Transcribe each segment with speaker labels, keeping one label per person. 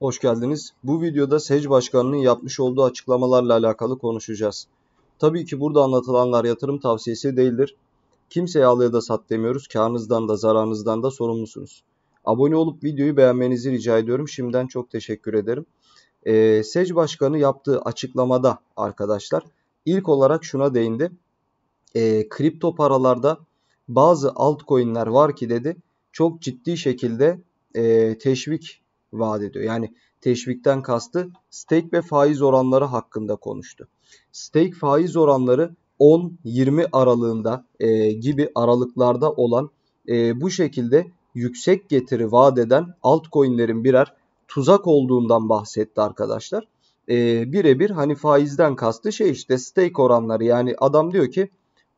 Speaker 1: Hoş geldiniz. Bu videoda SEC Başkanı'nın yapmış olduğu açıklamalarla alakalı konuşacağız. Tabii ki burada anlatılanlar yatırım tavsiyesi değildir. Kimseye al ya da sat demiyoruz. Karnınızdan da zararınızdan da sorumlusunuz. Abone olup videoyu beğenmenizi rica ediyorum. Şimdiden çok teşekkür ederim. Ee, SEC Başkanı yaptığı açıklamada arkadaşlar ilk olarak şuna değindi. Ee, kripto paralarda bazı altcoin'ler var ki dedi çok ciddi şekilde e, teşvik vaat ediyor. Yani teşvikten kastı stake ve faiz oranları hakkında konuştu. Stake faiz oranları 10-20 aralığında e, gibi aralıklarda olan e, bu şekilde yüksek getiri vaat eden altcoin'lerin birer tuzak olduğundan bahsetti arkadaşlar. E, Birebir hani faizden kastı şey işte stake oranları yani adam diyor ki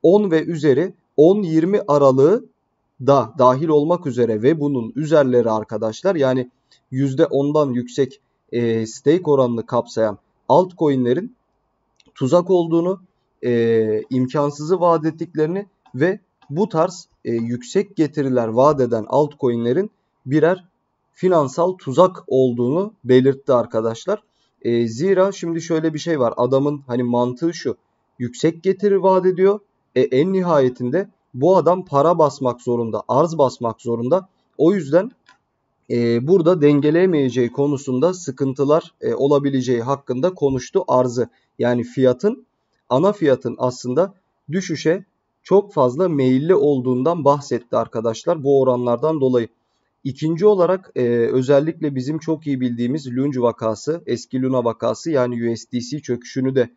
Speaker 1: 10 ve üzeri 10-20 aralığı da dahil olmak üzere ve bunun üzerleri arkadaşlar yani %10'dan yüksek e, stake oranını kapsayan altcoin'lerin tuzak olduğunu, e, imkansızı vaat ettiklerini ve bu tarz e, yüksek getiriler vaat eden altcoin'lerin birer finansal tuzak olduğunu belirtti arkadaşlar. E, zira şimdi şöyle bir şey var. Adamın hani mantığı şu. Yüksek getiri vaat ediyor. E, en nihayetinde bu adam para basmak zorunda, arz basmak zorunda. O yüzden ee, burada dengeleyemeyeceği konusunda sıkıntılar e, olabileceği hakkında konuştu arzı. Yani fiyatın ana fiyatın aslında düşüşe çok fazla meyilli olduğundan bahsetti arkadaşlar bu oranlardan dolayı. İkinci olarak e, özellikle bizim çok iyi bildiğimiz Lunge vakası, eski Luna vakası yani USDC çöküşünü de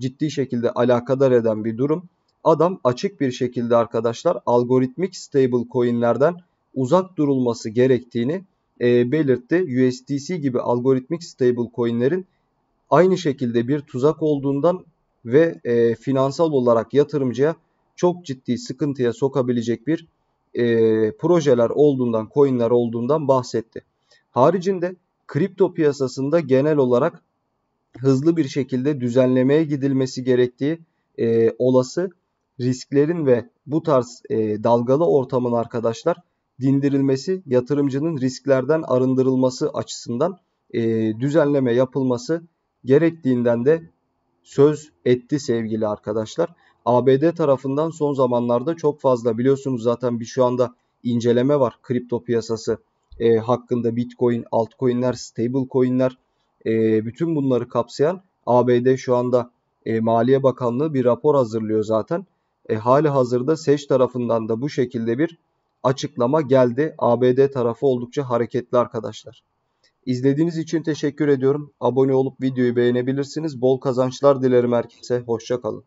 Speaker 1: ciddi şekilde alakadar eden bir durum. Adam açık bir şekilde arkadaşlar algoritmik stable coinlerden uzak durulması gerektiğini e, belirtti. USDC gibi algoritmik stable stablecoin'lerin aynı şekilde bir tuzak olduğundan ve e, finansal olarak yatırımcıya çok ciddi sıkıntıya sokabilecek bir e, projeler olduğundan, coinler olduğundan bahsetti. Haricinde kripto piyasasında genel olarak hızlı bir şekilde düzenlemeye gidilmesi gerektiği e, olası risklerin ve bu tarz e, dalgalı ortamın arkadaşlar dindirilmesi, yatırımcının risklerden arındırılması açısından e, düzenleme yapılması gerektiğinden de söz etti sevgili arkadaşlar. ABD tarafından son zamanlarda çok fazla biliyorsunuz zaten bir şu anda inceleme var kripto piyasası e, hakkında Bitcoin, altcoin'ler, stablecoin'ler e, bütün bunları kapsayan ABD şu anda e, Maliye Bakanlığı bir rapor hazırlıyor zaten. E, hali hazırda SEC tarafından da bu şekilde bir açıklama geldi. ABD tarafı oldukça hareketli arkadaşlar. İzlediğiniz için teşekkür ediyorum. Abone olup videoyu beğenebilirsiniz. Bol kazançlar dilerim herkese. Hoşçakalın.